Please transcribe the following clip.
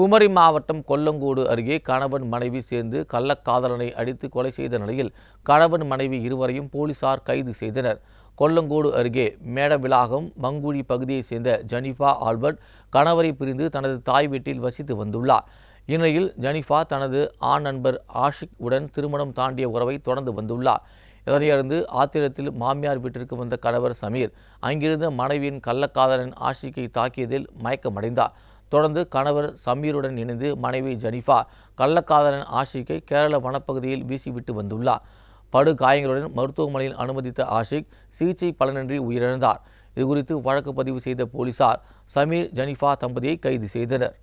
குமரி மாவட்டம் கொல்லங்கூடு அருகே கணவன் மனைவி சேர்ந்து கள்ளக்காதலனை அடித்து கொலை செய்த நிலையில் கணவன் மனைவி இருவரையும் போலீசார் கைது செய்தனர் கொல்லங்கோடு அருகே மேடவிலாகம் மங்குழி பகுதியைச் சேர்ந்த ஜனிஃபா ஆல்பர்ட் கணவரை பிரிந்து தனது தாய் வீட்டில் வசித்து வந்துள்ளார் இந்நிலையில் ஜனிஃபா தனது ஆண் நண்பர் ஆஷிக் உடன் திருமணம் தாண்டிய உறவை தொடர்ந்து வந்துள்ளார் இதனையடுத்து ஆத்திரத்தில் மாமியார் வீட்டிற்கு வந்த கணவர் சமீர் அங்கிருந்த மனைவியின் கள்ளக்காதலன் ஆஷிக்கை தாக்கியதில் மயக்கமடைந்தார் தொடர்ந்து கணவர் சமீருடன் இணைந்து மனைவி ஜெனிஃபா கள்ளக்காதலன் ஆஷிக்கை கேரள வனப்பகுதியில் வீசிவிட்டு வந்துள்ளார் படுகாயங்களுடன் மருத்துவமனையில் அனுமதித்த ஆஷிக் சிகிச்சை பலனின்றி உயிரிழந்தார் இதுகுறித்து வழக்கு பதிவு செய்த போலீசார் சமீர் ஜனிஃபா தம்பதியை கைது செய்தனர்